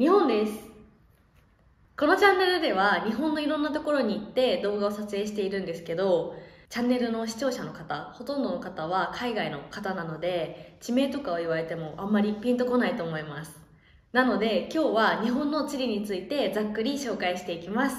日本ですこのチャンネルでは日本のいろんなところに行って動画を撮影しているんですけどチャンネルの視聴者の方ほとんどの方は海外の方なので地名とかを言われてもあんまりピンとこないと思いますなので今日は日本の地理についてざっくり紹介していきます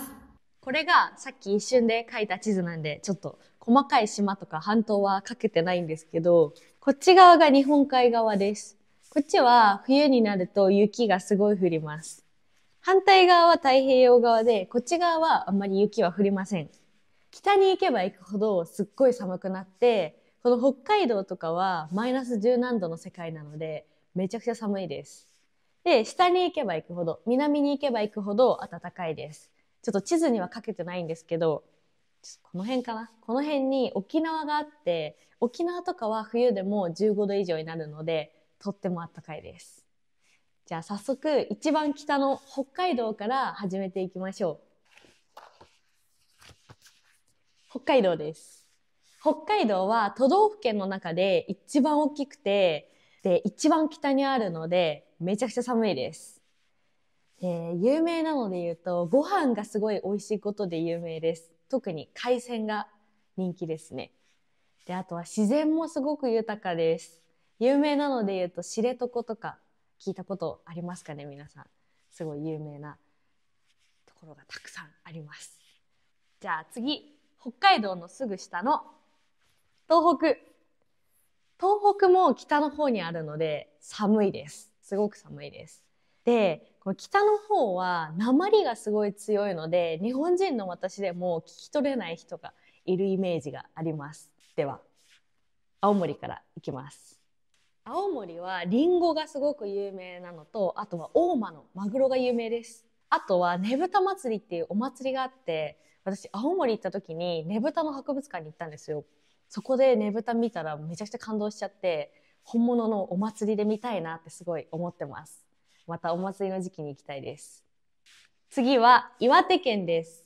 これがさっき一瞬で描いた地図なんでちょっと細かい島とか半島はかけてないんですけどこっち側が日本海側ですこっちは冬になると雪がすごい降ります。反対側は太平洋側で、こっち側はあんまり雪は降りません。北に行けば行くほどすっごい寒くなって、この北海道とかはマイナス十何度の世界なので、めちゃくちゃ寒いです。で、下に行けば行くほど、南に行けば行くほど暖かいです。ちょっと地図にはかけてないんですけど、この辺かなこの辺に沖縄があって、沖縄とかは冬でも15度以上になるので、とってもあったかいです。じゃあ早速一番北の北海道から始めていきましょう。北海道です。北海道は都道府県の中で一番大きくて、で、一番北にあるので、めちゃくちゃ寒いです。で有名なので言うと、ご飯がすごい美味しいことで有名です。特に海鮮が人気ですね。で、あとは自然もすごく豊かです。有名なので言うと知床とか聞いたことありますかね皆さんすごい有名なところがたくさんありますじゃあ次北海道のすぐ下の東北東北も北の方にあるので寒いですすごく寒いですでこの北の方は鉛がすごい強いので日本人の私でも聞き取れない人がいるイメージがありますでは青森からいきます青森はリンゴがすごく有名なのとあとは大間のマグロが有名ですあとはねぶた祭りっていうお祭りがあって私青森行った時にねぶたの博物館に行ったんですよそこでねぶた見たらめちゃくちゃ感動しちゃって本物のお祭りで見たいなってすごい思ってますまたお祭りの時期に行きたいです次は岩手県です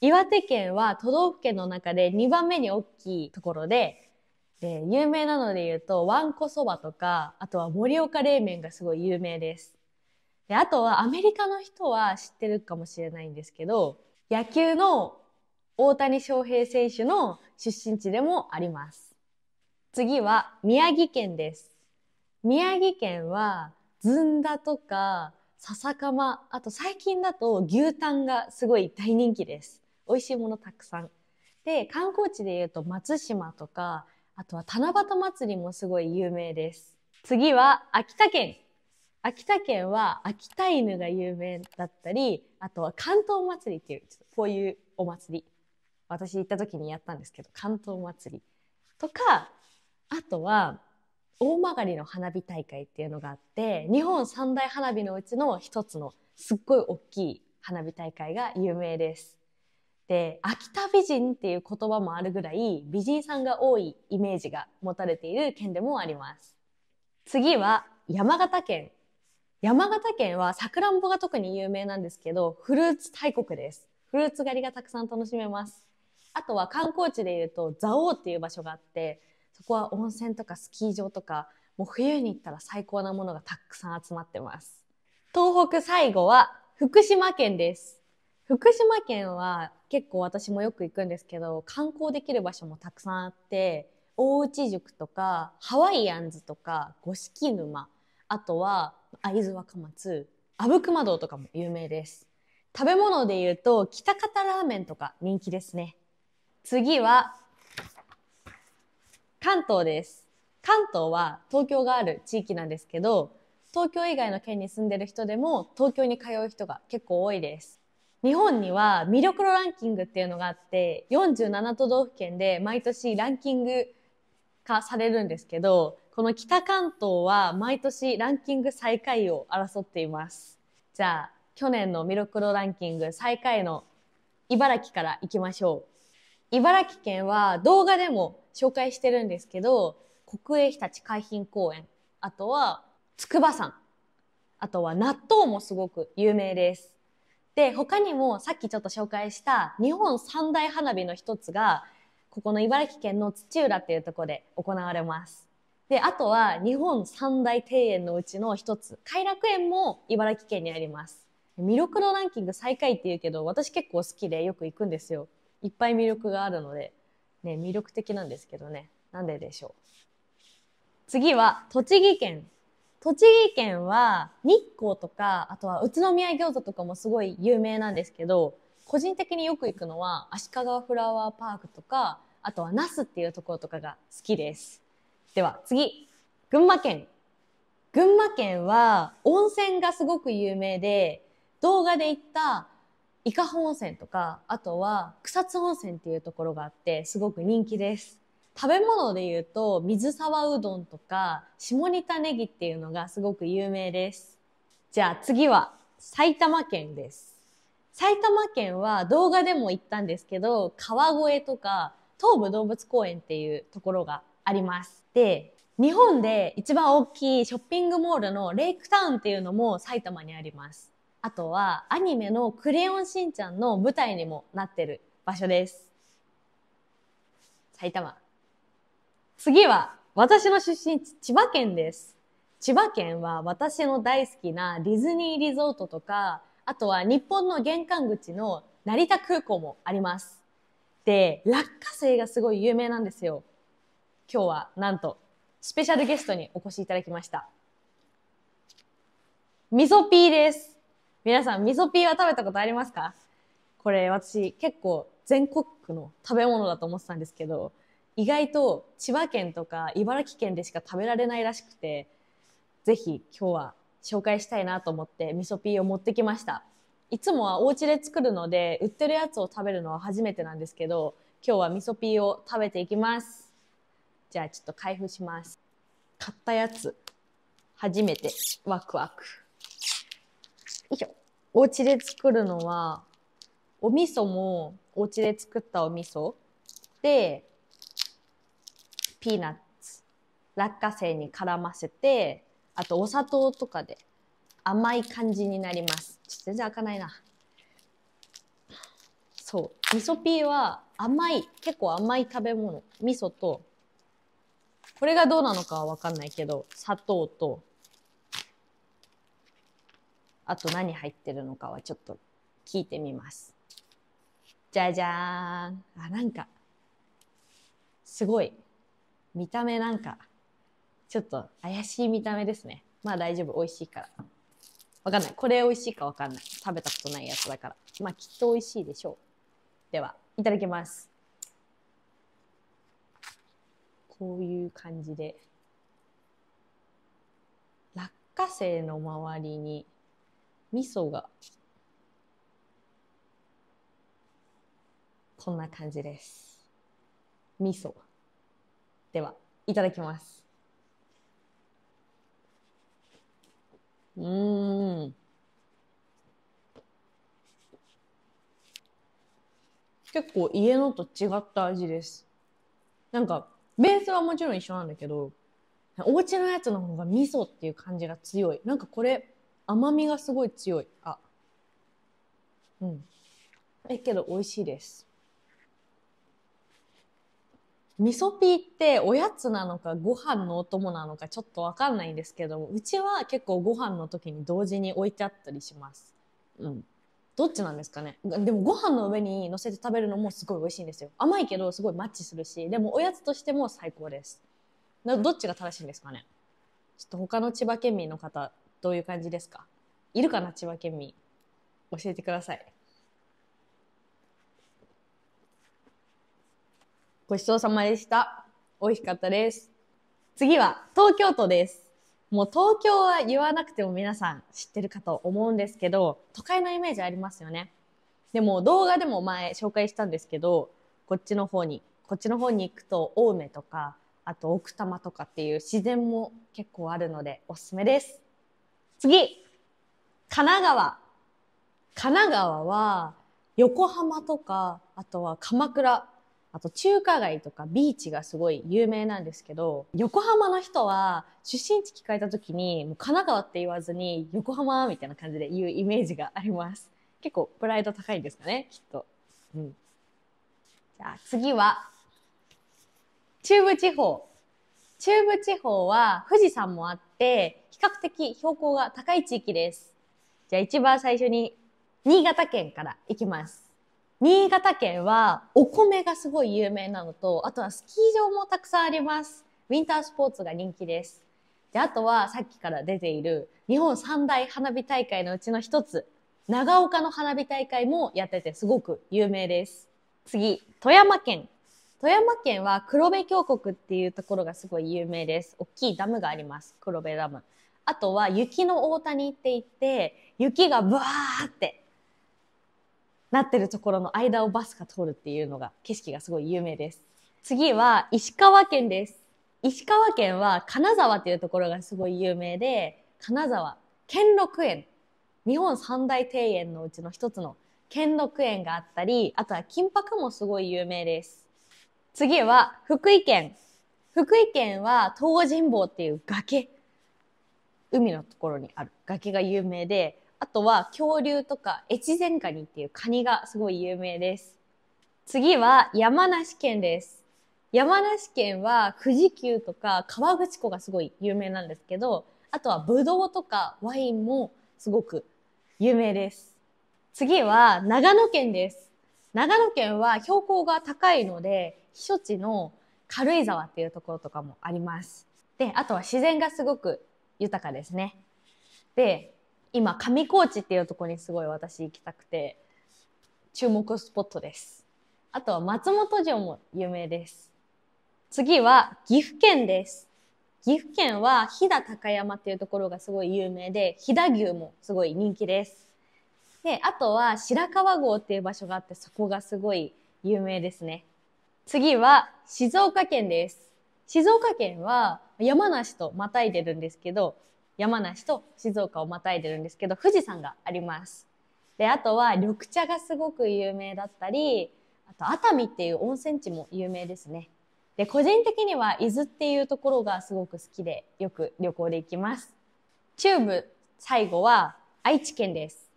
岩手県は都道府県の中で2番目に大きいところでで、有名なので言うと、わんこそばとか、あとは盛岡冷麺がすごい有名です。で、あとはアメリカの人は知ってるかもしれないんですけど、野球の大谷翔平選手の出身地でもあります。次は宮城県です。宮城県はずんだとか笹かま、あと最近だと牛タンがすごい大人気です。美味しいものたくさん。で、観光地で言うと松島とかあとは七夕祭りもすごい有名です。次は秋田県。秋田県は秋田犬が有名だったり、あとは関東祭りっていう、こういうお祭り。私行った時にやったんですけど、関東祭り。とか、あとは、大曲の花火大会っていうのがあって、日本三大花火のうちの一つのすっごい大きい花火大会が有名です。で秋田美人っていう言葉もあるぐらい美人さんが多いイメージが持たれている県でもあります次は山形県山形県はさくらんぼが特に有名なんですけどフルーツ大国ですフルーツ狩りがたくさん楽しめますあとは観光地でいうと蔵王っていう場所があってそこは温泉とかスキー場とかもう冬に行ったら最高なものがたくさん集まってます東北最後は福島県です福島県は結構私もよく行くんですけど観光できる場所もたくさんあって大内宿とかハワイアンズとか五色沼あとは会津若松阿武隈堂とかも有名です食べ物でいうと北方ラーメンとか人気ですね次は関東です関東は東京がある地域なんですけど東京以外の県に住んでる人でも東京に通う人が結構多いです日本には魅力度ランキングっていうのがあって47都道府県で毎年ランキング化されるんですけどこの北関東は毎年ランキング最下位を争っていますじゃあ去年の魅力度ランキング最下位の茨城からいきましょう茨城県は動画でも紹介してるんですけど国営ひたち海浜公園あとは筑波山あとは納豆もすごく有名ですで、他にもさっきちょっと紹介した日本三大花火の一つが、ここの茨城県の土浦っていうとこで行われます。で、あとは日本三大庭園のうちの一つ、偕楽園も茨城県にあります。魅力度ランキング最下位って言うけど、私結構好きでよく行くんですよ。いっぱい魅力があるので、ね、魅力的なんですけどね。なんででしょう。次は栃木県栃木県は日光とか、あとは宇都宮餃子とかもすごい有名なんですけど、個人的によく行くのは足利フラワーパークとか、あとは那須っていうところとかが好きです。では次、群馬県。群馬県は温泉がすごく有名で、動画で行った伊香保温泉とか、あとは草津温泉っていうところがあって、すごく人気です。食べ物で言うと、水沢うどんとか、下仁田ネギっていうのがすごく有名です。じゃあ次は、埼玉県です。埼玉県は動画でも言ったんですけど、川越とか、東武動物公園っていうところがあります。で、日本で一番大きいショッピングモールのレイクタウンっていうのも埼玉にあります。あとはアニメのクレヨンしんちゃんの舞台にもなってる場所です。埼玉。次は、私の出身、地、千葉県です。千葉県は私の大好きなディズニーリゾートとか、あとは日本の玄関口の成田空港もあります。で、落花生がすごい有名なんですよ。今日はなんと、スペシャルゲストにお越しいただきました。みそピーです。皆さん、みそピーは食べたことありますかこれ私結構全国区の食べ物だと思ってたんですけど、意外と千葉県とか茨城県でしか食べられないらしくてぜひ今日は紹介したいなと思って味噌ピーを持ってきましたいつもはお家で作るので売ってるやつを食べるのは初めてなんですけど今日は味噌ピーを食べていきますじゃあちょっと開封します買ったやつ初めてワクワクよいしょお家で作るのはお味噌もお家で作ったお味噌でピーナッツ、落花生に絡ませて、あとお砂糖とかで甘い感じになります。ちょっと全然開かないな。そう。味噌ピーは甘い、結構甘い食べ物。味噌と、これがどうなのかはわかんないけど、砂糖と、あと何入ってるのかはちょっと聞いてみます。じゃじゃーん。あ、なんか、すごい。見た目なんか、ちょっと怪しい見た目ですね。まあ大丈夫、美味しいから。わかんない。これ美味しいかわかんない。食べたことないやつだから。まあきっと美味しいでしょう。では、いただきます。こういう感じで。落花生の周りに味噌がこんな感じです。味噌。ではいただきます。うん。結構家のと違った味です。なんか、ベースはもちろん一緒なんだけど、お家のやつの方が味噌っていう感じが強い。なんかこれ、甘みがすごい強い。あ。うん。え、けど美味しいです。味噌ピーっておやつなのかご飯のお供なのかちょっとわかんないんですけどもうちは結構ご飯の時に同時に置いてあったりします。うん、どっちなんですかねでもご飯の上にのせて食べるのもすごい美味しいんですよ甘いけどすごいマッチするしでもおやつとしても最高ですどっちが正しいんですかねちょっと他の千葉県民の方どういう感じですかいるかな千葉県民教えてくださいごちそうさまでした。美味しかったです。次は東京都です。もう東京は言わなくても皆さん知ってるかと思うんですけど、都会のイメージありますよね。でも動画でも前紹介したんですけど、こっちの方に、こっちの方に行くと青梅とか、あと奥多摩とかっていう自然も結構あるのでおすすめです。次神奈川神奈川は横浜とか、あとは鎌倉あと中華街とかビーチがすごい有名なんですけど、横浜の人は出身地聞かれた時に、もう神奈川って言わずに横浜みたいな感じで言うイメージがあります。結構プライド高いんですかね、きっと。うん。じゃあ次は、中部地方。中部地方は富士山もあって、比較的標高が高い地域です。じゃあ一番最初に新潟県から行きます。新潟県はお米がすごい有名なのと、あとはスキー場もたくさんあります。ウィンタースポーツが人気です。で、あとはさっきから出ている日本三大花火大会のうちの一つ、長岡の花火大会もやっててすごく有名です。次、富山県。富山県は黒部峡谷っていうところがすごい有名です。大きいダムがあります。黒部ダム。あとは雪の大谷って言って、雪がブワーってなってるところの間をバスが通るっていうのが、景色がすごい有名です。次は石川県です。石川県は金沢っていうところがすごい有名で、金沢、兼六園。日本三大庭園のうちの一つの兼六園があったり、あとは金箔もすごい有名です。次は福井県。福井県は東尋坊っていう崖。海のところにある崖が有名で、あとは恐竜とか越前蟹ニっていうカニがすごい有名です。次は山梨県です。山梨県は富士急とか河口湖がすごい有名なんですけど、あとはブドウとかワインもすごく有名です。次は長野県です。長野県は標高が高いので、避暑地の軽井沢っていうところとかもあります。で、あとは自然がすごく豊かですね。で、今上高地っていうところにすごい私行きたくて注目スポットですあとは松本城も有名です次は岐阜県です岐阜県は飛騨高山っていうところがすごい有名で飛騨牛もすごい人気ですであとは白川郷っていう場所があってそこがすごい有名ですね次は静岡県です静岡県は山梨とまたいでるんですけど山梨と静岡をまたいでるんですけど、富士山があります。で、あとは緑茶がすごく有名だったり、あと熱海っていう温泉地も有名ですね。で、個人的には伊豆っていうところがすごく好きで、よく旅行で行きます。中部最後は愛知県です。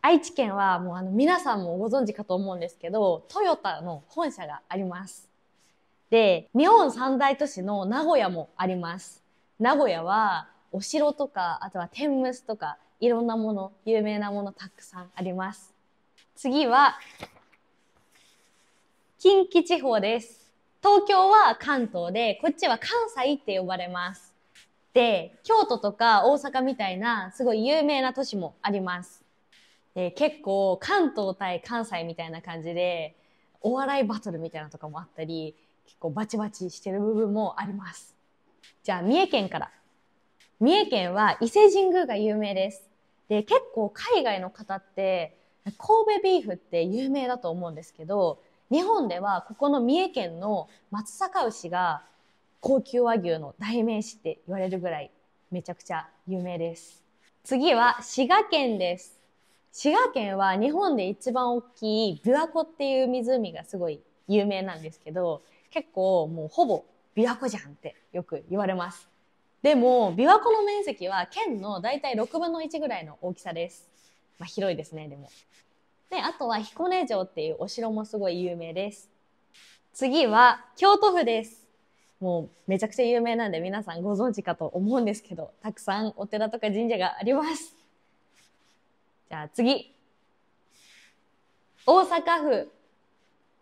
愛知県はもうあの皆さんもご存知かと思うんですけど、トヨタの本社があります。で、日本三大都市の名古屋もあります。名古屋はお城とか、あとは天むすとか、いろんなもの、有名なものたくさんあります。次は、近畿地方です。東京は関東で、こっちは関西って呼ばれます。で、京都とか大阪みたいな、すごい有名な都市もあります。で結構、関東対関西みたいな感じで、お笑いバトルみたいなとかもあったり、結構バチバチしてる部分もあります。じゃあ、三重県から三重県は伊勢神宮が有名です。で、結構海外の方って、神戸ビーフって有名だと思うんですけど、日本ではここの三重県の松阪牛が高級和牛の代名詞って言われるぐらいめちゃくちゃ有名です。次は滋賀県です。滋賀県は日本で一番大きい琵琶湖っていう湖がすごい有名なんですけど、結構もうほぼ琵琶湖じゃんってよく言われます。でも琵琶湖の面積は県の大体6分の1ぐらいの大きさです。まあ、広いですねでも。であとは彦根城っていうお城もすごい有名です。次は京都府です。もうめちゃくちゃ有名なんで皆さんご存知かと思うんですけどたくさんお寺とか神社があります。じゃあ次大阪府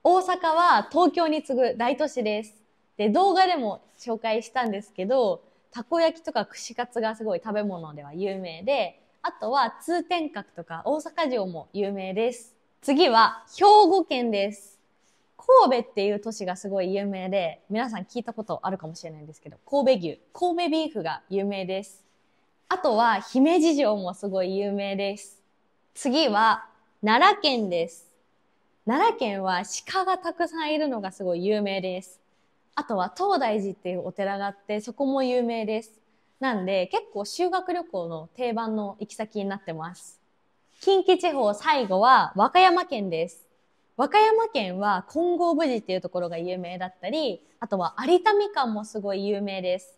大阪は東京に次ぐ大都市です。で動画でも紹介したんですけどたこ焼きとか串カツがすごい食べ物では有名で、あとは通天閣とか大阪城も有名です。次は兵庫県です。神戸っていう都市がすごい有名で、皆さん聞いたことあるかもしれないんですけど、神戸牛、神戸ビーフが有名です。あとは姫路城もすごい有名です。次は奈良県です。奈良県は鹿がたくさんいるのがすごい有名です。あとは東大寺っていうお寺があってそこも有名ですなんで結構修学旅行の定番の行き先になってます近畿地方最後は和歌山県です和歌山県は金剛武寺っていうところが有名だったりあとは有田みかんもすごい有名です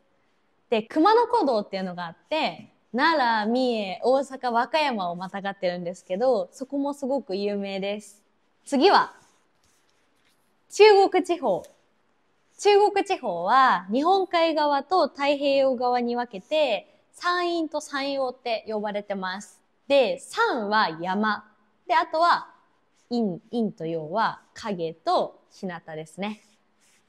で熊野古道っていうのがあって奈良、三重、大阪、和歌山をまたがってるんですけど、そこもすごく有名です。次は、中国地方。中国地方は日本海側と太平洋側に分けて山陰と山陽って呼ばれてます。で、山は山。で、あとは陰、陰と陽は影と日向ですね。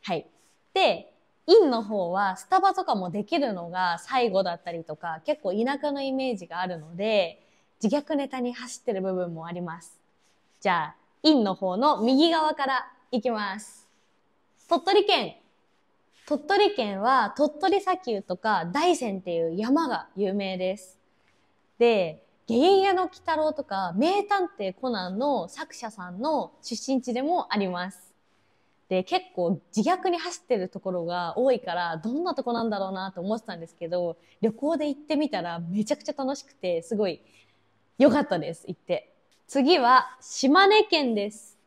はい。で、陰の方はスタバとかもできるのが最後だったりとか結構田舎のイメージがあるので自虐ネタに走ってる部分もあります。じゃあ、陰の方の右側からいきます。鳥取県鳥取県は鳥取砂丘とか大山っていう山が有名です。で、ゲゲゲの鬼太郎とか名探偵コナンの作者さんの出身地でもあります。で、結構自虐に走ってるところが多いから、どんなとこなんだろうなと思ってたんですけど、旅行で行ってみたらめちゃくちゃ楽しくて、すごい良かったです、行って。次は島根県です。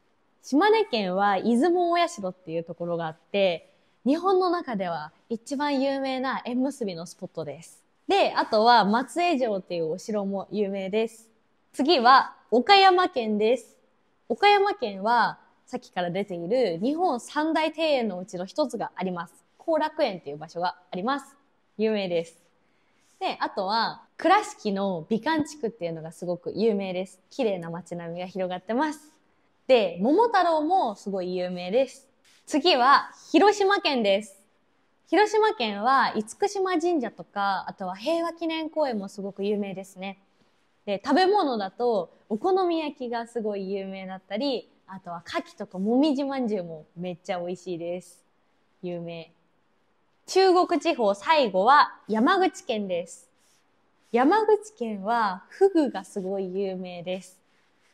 島根県は出雲大社っていうところがあって、日本の中では一番有名な縁結びのスポットです。で、あとは松江城っていうお城も有名です。次は岡山県です。岡山県はさっきから出ている日本三大庭園のうちの一つがあります。後楽園っていう場所があります。有名です。で、あとは倉敷の美観地区っていうのがすごく有名です。綺麗な街並みが広がってます。で、桃太郎もすごい有名です。次は、広島県です。広島県は、厳島神社とか、あとは平和記念公園もすごく有名ですね。で、食べ物だと、お好み焼きがすごい有名だったり、あとは牡蠣とかもみじまんじゅうもめっちゃ美味しいです。有名。中国地方最後は山口県です。山口県はフグがすごい有名です。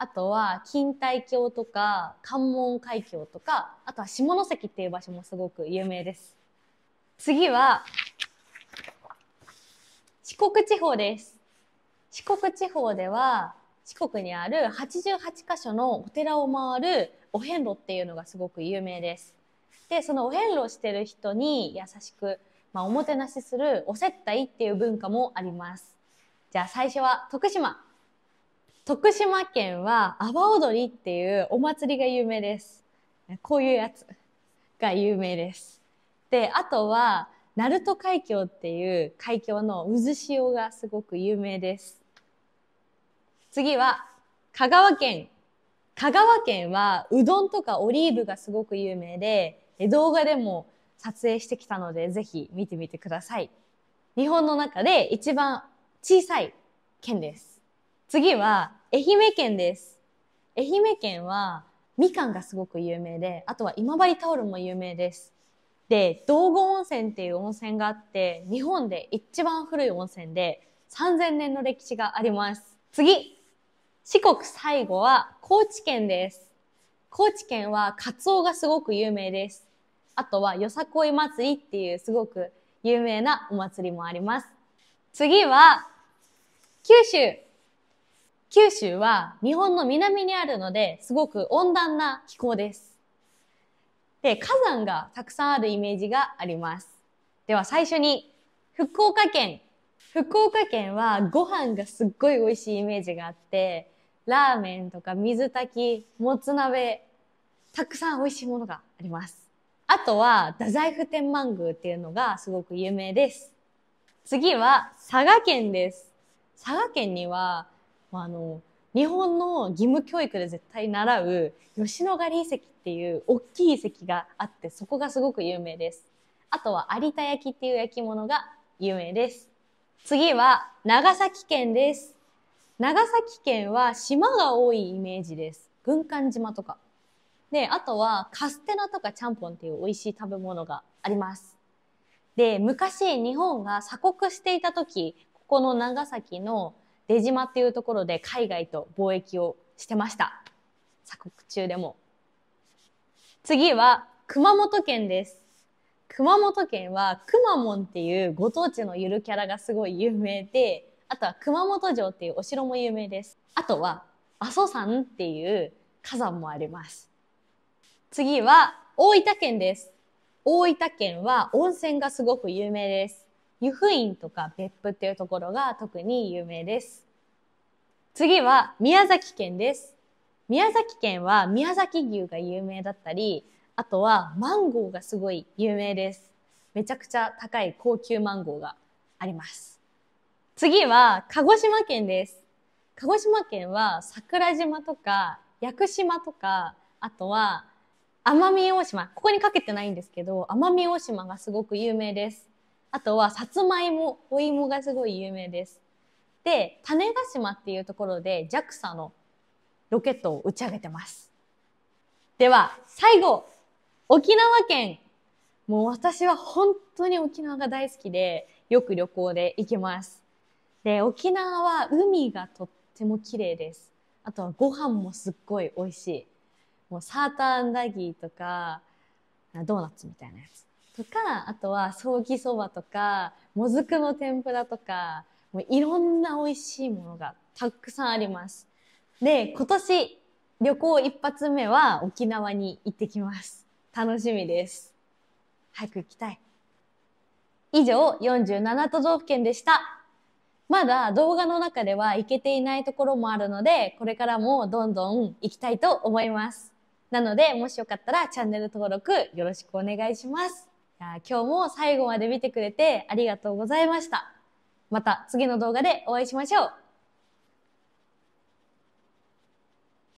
あとは錦帯橋とか関門海峡とかあとは下関っていう場所もすごく有名です次は四国地方です四国地方では四国にある88箇所のお寺を回るお遍路っていうのがすごく有名ですでそのお遍路してる人に優しく、まあ、おもてなしするお接待っていう文化もありますじゃあ最初は徳島徳島県は阿波踊りっていうお祭りが有名です。こういうやつが有名です。で、あとは、鳴門海峡っていう海峡の渦潮がすごく有名です。次は、香川県。香川県はうどんとかオリーブがすごく有名で、動画でも撮影してきたので、ぜひ見てみてください。日本の中で一番小さい県です。次は、愛媛県です。愛媛県はみかんがすごく有名で、あとは今治タオルも有名です。で、道後温泉っていう温泉があって、日本で一番古い温泉で3000年の歴史があります。次四国最後は高知県です。高知県はカツオがすごく有名です。あとはよさこい祭りっていうすごく有名なお祭りもあります。次は九州九州は日本の南にあるので、すごく温暖な気候です。で、火山がたくさんあるイメージがあります。では最初に、福岡県。福岡県はご飯がすっごい美味しいイメージがあって、ラーメンとか水炊き、もつ鍋、たくさん美味しいものがあります。あとは、太宰府天満宮っていうのがすごく有名です。次は、佐賀県です。佐賀県には、あの日本の義務教育で絶対習う吉野ヶ里遺跡っていう大きい遺跡があってそこがすごく有名です。あとは有田焼っていう焼き物が有名です。次は長崎県です。長崎県は島が多いイメージです。軍艦島とか。で、あとはカステラとかちゃんぽんっていう美味しい食べ物があります。で、昔日本が鎖国していた時、ここの長崎の出島っていうところで海外と貿易をしてました。鎖国中でも。次は熊本県です。熊本県はくまモンっていうご当地のゆるキャラがすごい有名で、あとは熊本城っていうお城も有名です。あとは阿蘇山っていう火山もあります。次は大分県です。大分県は温泉がすごく有名です。湯布院とか別府っていうところが特に有名です。次は宮崎県です。宮崎県は宮崎牛が有名だったり、あとはマンゴーがすごい有名です。めちゃくちゃ高い高級マンゴーがあります。次は鹿児島県です。鹿児島県は桜島とか屋久島とか、あとは奄美大島、ここにかけてないんですけど、奄美大島がすごく有名です。あとは、さつまいも、お芋がすごい有名です。で、種子島っていうところで JAXA のロケットを打ち上げてます。では、最後、沖縄県。もう私は本当に沖縄が大好きで、よく旅行で行きます。で、沖縄は海がとっても綺麗です。あとはご飯もすっごい美味しい。もうサーターアンダギーとか、ドーナツみたいなやつ。とか、あとは、葬儀そばとか、もずくの天ぷらとか、もういろんな美味しいものがたくさんあります。で、今年、旅行一発目は沖縄に行ってきます。楽しみです。早く行きたい。以上、47都道府県でした。まだ動画の中では行けていないところもあるので、これからもどんどん行きたいと思います。なので、もしよかったらチャンネル登録よろしくお願いします。や今日も最後まで見てくれてありがとうございました。また次の動画でお会いしましょう。